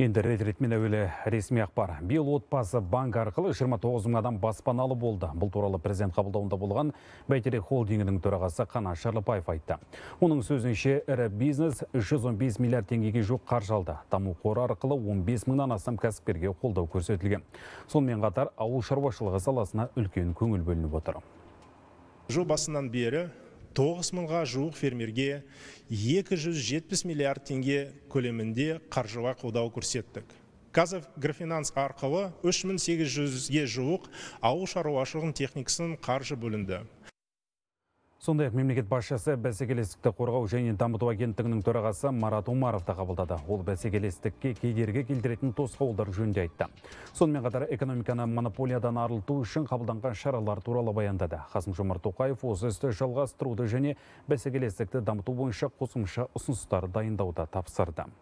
Енді рет ретмен әуелі ресми ақпар. Бел отбасы банк арқылы 29 мың адам баспаналы болды. Бұл туралы президент қабылдауында болған Бәйтерек холдингінің төрағасы Қана Шарлыпаев айтты. Оның сөзінше ірі бизнес 115 миллиард теңгеге жоқ қаржалды. Таму қоры арқылы 15 мыңнан астам кәсіпкерге қолдау көрсетілген. Сонымен қатар ауыл шаруашылығы саласына үлкен көңіл бөлініп отыр. Жыл басынан бері тоғыз мыңға жуық фермерге 270 миллиард теңге көлемінде қаржылай қолдау көрсеттік Графинанс арқылы 3800-ге жуық ауыл шаруашылығының техникасын қаржы бөлінді сондай ақ мемлекет басшысы бәсекелестікті қорғау және дамыту агенттігінің төрағасы марат омаров қабылдады ол бәсекелестікке кедергі келтіретін тосқауылдар жөнінде айтты сонымен қатар экономиканы монополиядан арылту үшін қабылданған шаралар туралы баяндады қасым жомарт тоқаев осы істі жалғастыруды және бәсекелестікті дамыту бойынша қосымша ұсыныстар дайындауды тапсырды